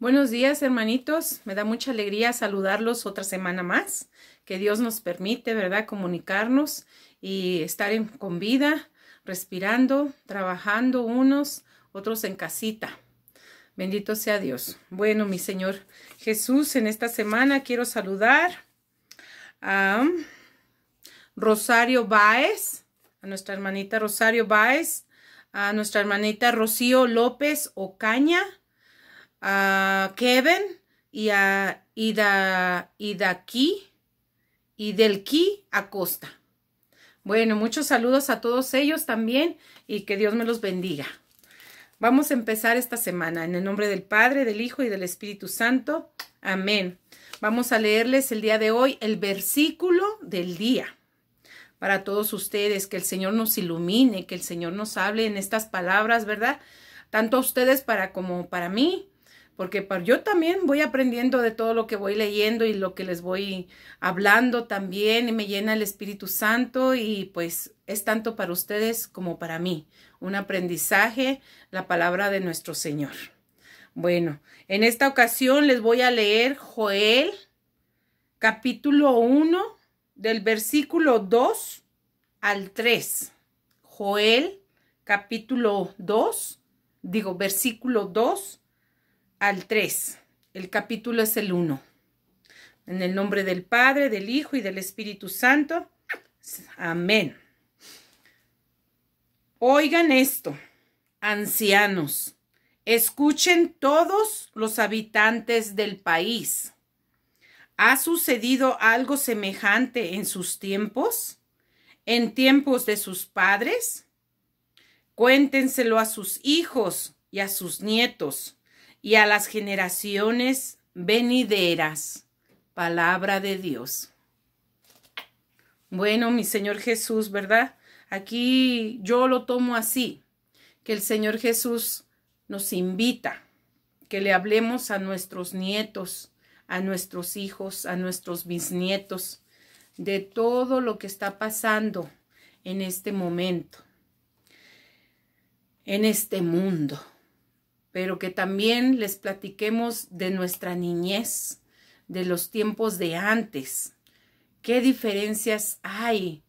Buenos días, hermanitos. Me da mucha alegría saludarlos otra semana más. Que Dios nos permite, ¿verdad?, comunicarnos y estar con vida, respirando, trabajando unos, otros en casita. Bendito sea Dios. Bueno, mi Señor Jesús, en esta semana quiero saludar a Rosario Báez, a nuestra hermanita Rosario Báez, a nuestra hermanita Rocío López Ocaña, a Kevin y a Ida, Ida aquí y del Ki Acosta. Bueno, muchos saludos a todos ellos también y que Dios me los bendiga. Vamos a empezar esta semana en el nombre del Padre, del Hijo y del Espíritu Santo. Amén. Vamos a leerles el día de hoy el versículo del día. Para todos ustedes, que el Señor nos ilumine, que el Señor nos hable en estas palabras, ¿verdad? Tanto a ustedes para como para mí, porque yo también voy aprendiendo de todo lo que voy leyendo y lo que les voy hablando también y me llena el Espíritu Santo y pues es tanto para ustedes como para mí, un aprendizaje, la palabra de nuestro Señor. Bueno, en esta ocasión les voy a leer Joel capítulo 1 del versículo 2 al 3. Joel capítulo 2, digo versículo 2 al 3. El capítulo es el 1. En el nombre del Padre, del Hijo y del Espíritu Santo. Amén. Oigan esto, ancianos, escuchen todos los habitantes del país. ¿Ha sucedido algo semejante en sus tiempos? ¿En tiempos de sus padres? Cuéntenselo a sus hijos y a sus nietos y a las generaciones venideras. Palabra de Dios. Bueno, mi Señor Jesús, ¿verdad? Aquí yo lo tomo así, que el Señor Jesús nos invita, que le hablemos a nuestros nietos, a nuestros hijos, a nuestros bisnietos, de todo lo que está pasando en este momento, en este mundo pero que también les platiquemos de nuestra niñez, de los tiempos de antes, qué diferencias hay,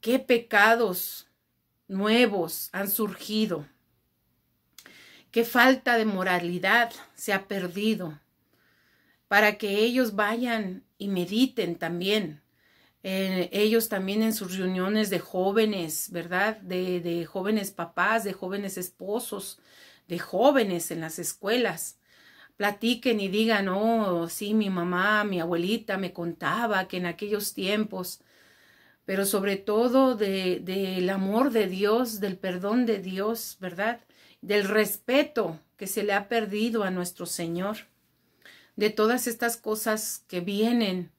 qué pecados nuevos han surgido, qué falta de moralidad se ha perdido, para que ellos vayan y mediten también. Eh, ellos también en sus reuniones de jóvenes, ¿verdad? de jóvenes papás, de jóvenes esposos, de jóvenes en las escuelas. Platiquen y digan, oh, sí, mi mamá, mi abuelita me contaba que en aquellos tiempos, pero sobre todo del de, amor de Dios, del perdón de Dios, ¿verdad? Del respeto que se le ha perdido a nuestro Señor, de todas estas cosas que vienen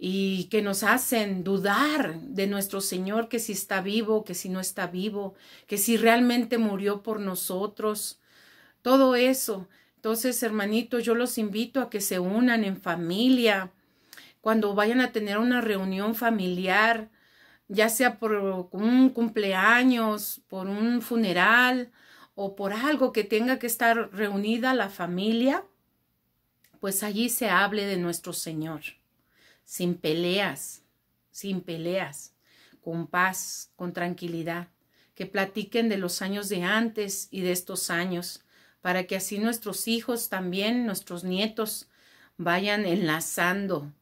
y que nos hacen dudar de nuestro Señor, que si está vivo, que si no está vivo, que si realmente murió por nosotros, todo eso. Entonces, hermanitos, yo los invito a que se unan en familia, cuando vayan a tener una reunión familiar, ya sea por un cumpleaños, por un funeral o por algo que tenga que estar reunida la familia, pues allí se hable de nuestro Señor sin peleas, sin peleas, con paz, con tranquilidad, que platiquen de los años de antes y de estos años, para que así nuestros hijos también, nuestros nietos, vayan enlazando,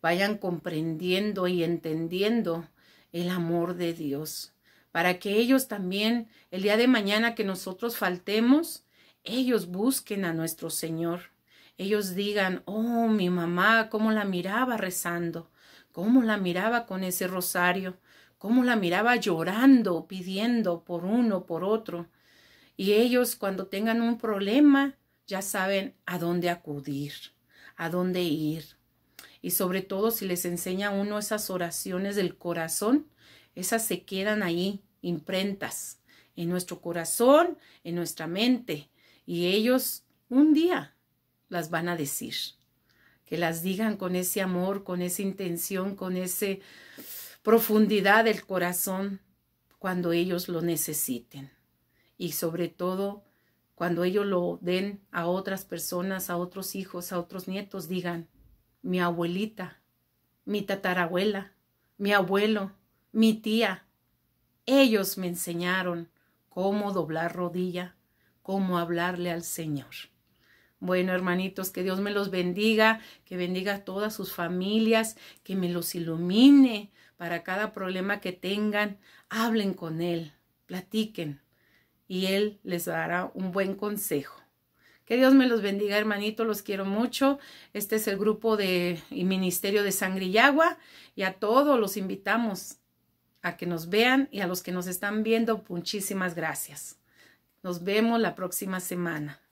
vayan comprendiendo y entendiendo el amor de Dios, para que ellos también, el día de mañana que nosotros faltemos, ellos busquen a nuestro Señor ellos digan, oh, mi mamá, cómo la miraba rezando, cómo la miraba con ese rosario, cómo la miraba llorando, pidiendo por uno, por otro. Y ellos cuando tengan un problema, ya saben a dónde acudir, a dónde ir. Y sobre todo si les enseña uno esas oraciones del corazón, esas se quedan ahí, imprentas, en nuestro corazón, en nuestra mente. Y ellos un día las van a decir. Que las digan con ese amor, con esa intención, con esa profundidad del corazón cuando ellos lo necesiten. Y sobre todo, cuando ellos lo den a otras personas, a otros hijos, a otros nietos, digan, mi abuelita, mi tatarabuela, mi abuelo, mi tía, ellos me enseñaron cómo doblar rodilla, cómo hablarle al Señor. Bueno, hermanitos, que Dios me los bendiga, que bendiga a todas sus familias, que me los ilumine para cada problema que tengan. Hablen con Él, platiquen y Él les dará un buen consejo. Que Dios me los bendiga, hermanitos, los quiero mucho. Este es el grupo de Ministerio de Sangre y Agua y a todos los invitamos a que nos vean y a los que nos están viendo, muchísimas gracias. Nos vemos la próxima semana.